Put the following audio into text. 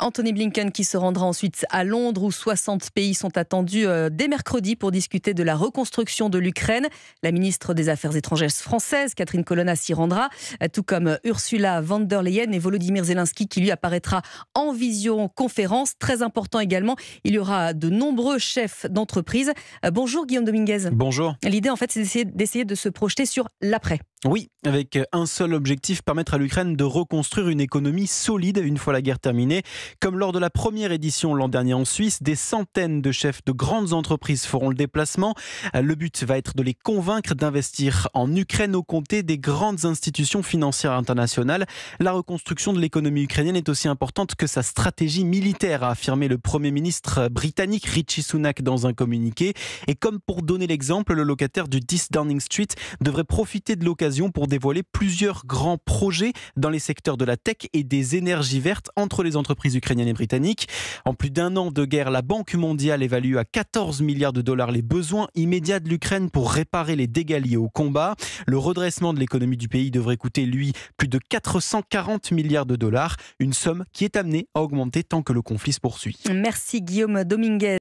Anthony Blinken qui se rendra ensuite à Londres où 60 pays sont attendus euh, dès mercredi pour discuter de la reconstruction de l'Ukraine. La ministre des Affaires étrangères française, Catherine Colonna, s'y rendra, euh, tout comme euh, Ursula von der Leyen et Volodymyr Zelensky qui lui apparaîtra en vision conférence. Très important également, il y aura de nombreux chefs d'entreprise. Bonjour Guillaume Dominguez. Bonjour. L'idée en fait c'est d'essayer de se projeter sur l'après. Oui, avec euh, un seul objectif, permettre à l'Ukraine de reconstruire une économie solide une fois la guerre terminée. Comme lors de la première édition l'an dernier en Suisse, des centaines de chefs de grandes entreprises feront le déplacement. Euh, le but va être de les convaincre d'investir en Ukraine au compté des grandes institutions financières internationales. La reconstruction de l'économie ukrainienne est aussi importante que sa stratégie militaire, a affirmé le Premier ministre euh, britannique Richie Sunak dans un communiqué. Et comme pour donner l'exemple, le locataire du 10 Downing Street devrait profiter de l'occasion pour dévoiler plusieurs grands projets dans les secteurs de la tech et des énergies vertes entre les entreprises ukrainiennes et britanniques. En plus d'un an de guerre, la Banque mondiale évalue à 14 milliards de dollars les besoins immédiats de l'Ukraine pour réparer les dégâts liés au combat. Le redressement de l'économie du pays devrait coûter, lui, plus de 440 milliards de dollars, une somme qui est amenée à augmenter tant que le conflit se poursuit. Merci Guillaume Dominguez.